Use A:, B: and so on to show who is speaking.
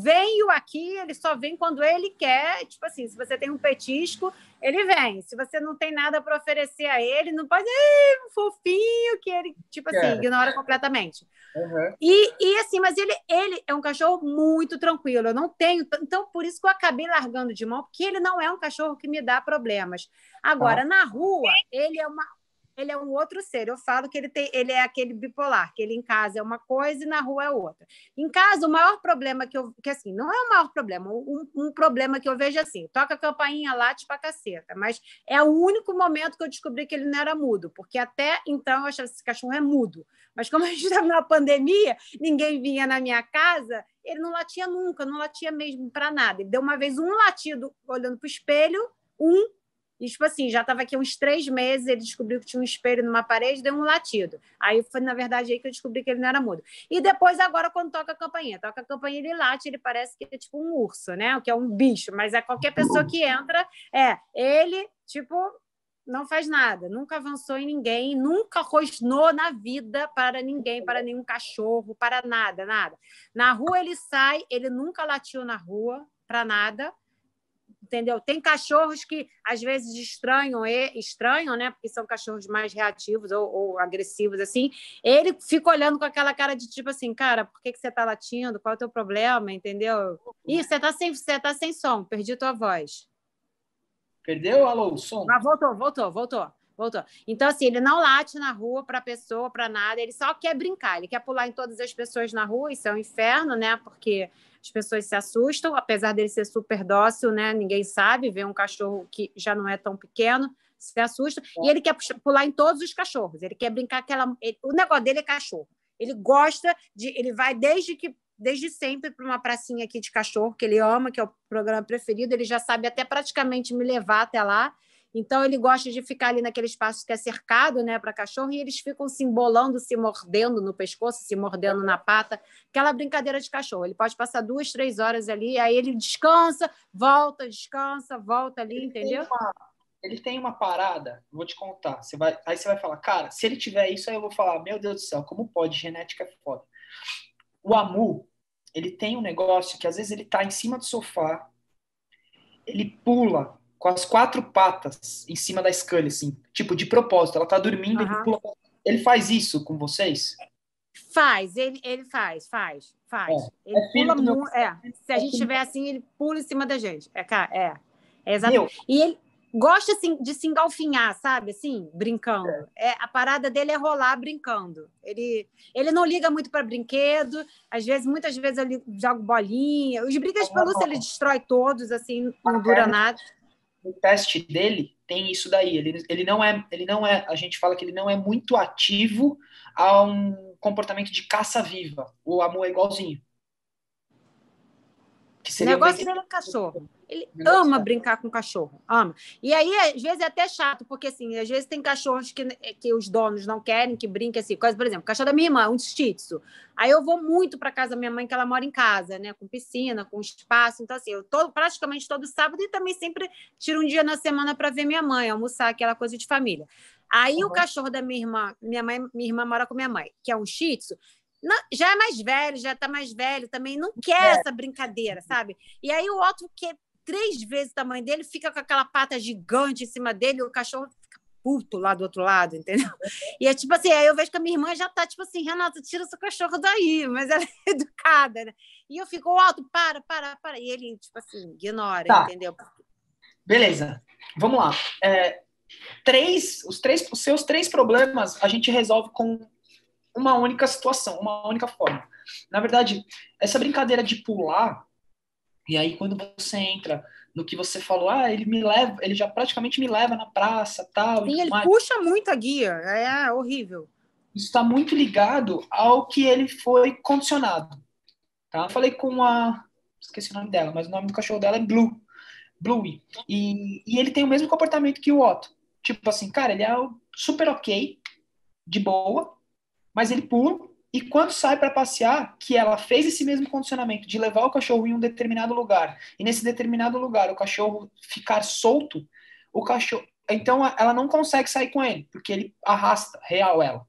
A: veio aqui, ele só vem quando ele quer. Tipo assim, se você tem um petisco, ele vem. Se você não tem nada para oferecer a ele, não pode um fofinho que ele, tipo assim, é. ignora completamente. Uhum. E, e assim, mas ele, ele é um cachorro muito tranquilo. Eu não tenho. Então, por isso que eu acabei largando de mão, porque ele não é um cachorro que me dá problemas. Agora, ah. na rua, ele é uma ele é um outro ser. Eu falo que ele, tem, ele é aquele bipolar, que ele em casa é uma coisa e na rua é outra. Em casa, o maior problema que eu. que assim, não é o maior problema, um, um problema que eu vejo é assim: toca a campainha, late pra caceta. Mas é o único momento que eu descobri que ele não era mudo, porque até então eu achava que esse cachorro é mudo. Mas como a gente estava na pandemia, ninguém vinha na minha casa, ele não latia nunca, não latia mesmo para nada. Ele deu uma vez um latido olhando para o espelho, um e, tipo assim, já estava aqui uns três meses, ele descobriu que tinha um espelho numa parede, deu um latido. Aí foi, na verdade, aí que eu descobri que ele não era mudo. E depois, agora, quando toca a campainha, toca a campainha, ele late, ele parece que é tipo um urso, né? O que é um bicho, mas é qualquer pessoa que entra, é, ele, tipo, não faz nada, nunca avançou em ninguém, nunca rosnou na vida para ninguém, para nenhum cachorro, para nada, nada. Na rua ele sai, ele nunca latiu na rua, para nada entendeu? Tem cachorros que às vezes estranham, estranham, né? Porque são cachorros mais reativos ou, ou, agressivos, assim. Ele fica olhando com aquela cara de tipo assim, cara, por que, que você tá latindo? Qual é o teu problema? Entendeu? E você tá sem, você tá sem som, perdi tua voz. Perdeu? Alô, o som? Ah, voltou, voltou, voltou. Voltou. Então, assim, ele não late na rua para pessoa, para nada, ele só quer brincar, ele quer pular em todas as pessoas na rua, isso é um inferno, né? Porque as pessoas se assustam, apesar dele ser super dócil, né? Ninguém sabe, vê um cachorro que já não é tão pequeno, se assusta, e ele quer pular em todos os cachorros, ele quer brincar aquela. Ele... O negócio dele é cachorro. Ele gosta de. Ele vai desde que desde sempre para uma pracinha aqui de cachorro, que ele ama, que é o programa preferido. Ele já sabe até praticamente me levar até lá. Então, ele gosta de ficar ali naquele espaço que é cercado né, para cachorro e eles ficam se embolando, se mordendo no pescoço, se mordendo na pata. Aquela brincadeira de cachorro. Ele pode passar duas, três horas ali, aí ele descansa, volta, descansa, volta ali, ele entendeu? Tem uma,
B: ele tem uma parada, vou te contar. Você vai, aí você vai falar, cara, se ele tiver isso, aí eu vou falar, meu Deus do céu, como pode? Genética é foda. O Amu, ele tem um negócio que às vezes ele tá em cima do sofá, ele pula com as quatro patas em cima da Scully, assim. Tipo, de propósito. Ela tá dormindo uhum. e pula. Ele faz isso com vocês?
A: Faz, ele, ele faz, faz, faz. É, ele é pula muito. É, se a é gente estiver assim, ele pula em cima da gente. É, cara, é. É exatamente. Meu. E ele gosta assim, de se engalfinhar, sabe? Assim, brincando. É. é. a parada dele é rolar brincando. Ele, ele não liga muito para brinquedo. Às vezes, muitas vezes, ele joga bolinha.
B: Os brinquedos de pelúcia ele ah. destrói todos, assim, não ah, dura é. nada no teste dele tem isso daí. Ele, ele não é, ele não é, a gente fala que ele não é muito ativo a um comportamento de caça viva. O amor é igualzinho o negócio dele é cachorro. Ele
A: ama brincar com cachorro, ama. E aí, às vezes, é até chato, porque assim, às vezes tem cachorros que, né, que os donos não querem que brinque assim. por exemplo, o cachorro da minha irmã, um shih tzu. Aí eu vou muito para casa da minha mãe, que ela mora em casa, né? Com piscina, com espaço. Então, assim, eu tô praticamente todo sábado e também sempre tiro um dia na semana para ver minha mãe, almoçar, aquela coisa de família. Aí uhum. o cachorro da minha irmã, minha mãe, minha irmã mora com minha mãe, que é um shih tzu, não, já é mais velho, já está mais velho também, não quer é. essa brincadeira, sabe? E aí o outro que é três vezes o tamanho dele fica com aquela pata gigante em cima dele, e o cachorro fica puto lá do outro lado, entendeu? E é tipo assim, aí eu vejo que a minha irmã já tá tipo assim, Renata, tira seu cachorro daí, mas ela é educada, né? E eu fico, alto, para, para, para. E ele, tipo assim, ignora, tá. entendeu?
B: Beleza, vamos lá. É, três, os três, os seus três problemas a gente resolve com uma única situação, uma única forma. Na verdade, essa brincadeira de pular, e aí quando você entra no que você falou, ah, ele me leva, ele já praticamente me leva na praça, tal. Sim, ele mais. puxa muito a guia, é horrível. Isso está muito ligado ao que ele foi condicionado. Tá? Eu falei com a. Esqueci o nome dela, mas o nome do cachorro dela é Blue. Bluey. E, e ele tem o mesmo comportamento que o Otto. Tipo assim, cara, ele é super ok, de boa, mas ele pula e quando sai para passear, que ela fez esse mesmo condicionamento de levar o cachorro em um determinado lugar e nesse determinado lugar o cachorro ficar solto, o cachorro então ela não consegue sair com ele porque ele arrasta real ela.